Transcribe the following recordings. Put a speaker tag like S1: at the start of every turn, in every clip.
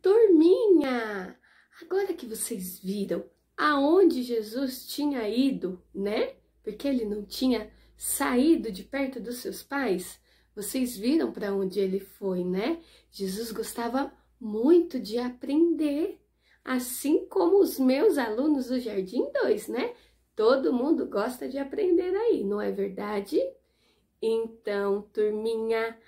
S1: Turminha, agora que vocês viram aonde Jesus tinha ido, né? Porque ele não tinha saído de perto dos seus pais. Vocês viram para onde ele foi, né? Jesus gostava muito de aprender, assim como os meus alunos do Jardim 2, né? Todo mundo gosta de aprender aí, não é verdade? Então, turminha,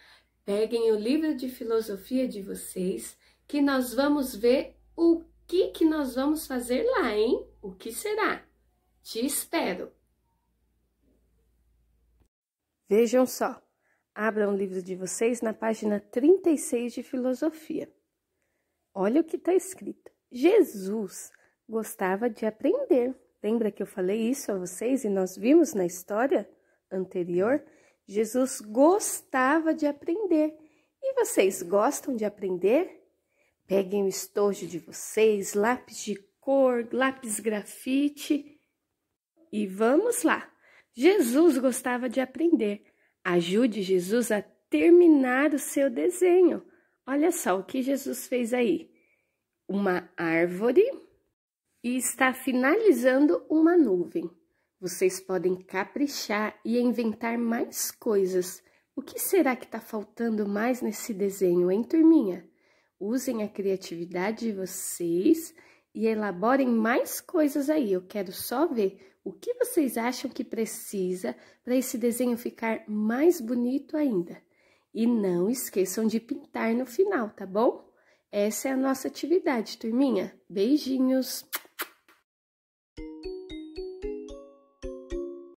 S1: peguem o livro de filosofia de vocês, que nós vamos ver o que, que nós vamos fazer lá, hein? O que será? Te espero! Vejam só, abram o livro de vocês na página 36 de filosofia. Olha o que está escrito. Jesus gostava de aprender. Lembra que eu falei isso a vocês e nós vimos na história anterior? Jesus gostava de aprender. E vocês gostam de aprender? Peguem o estojo de vocês, lápis de cor, lápis grafite e vamos lá. Jesus gostava de aprender. Ajude Jesus a terminar o seu desenho. Olha só o que Jesus fez aí. Uma árvore e está finalizando uma nuvem. Vocês podem caprichar e inventar mais coisas. O que será que está faltando mais nesse desenho, hein, turminha? Usem a criatividade de vocês e elaborem mais coisas aí. Eu quero só ver o que vocês acham que precisa para esse desenho ficar mais bonito ainda. E não esqueçam de pintar no final, tá bom? Essa é a nossa atividade, turminha. Beijinhos!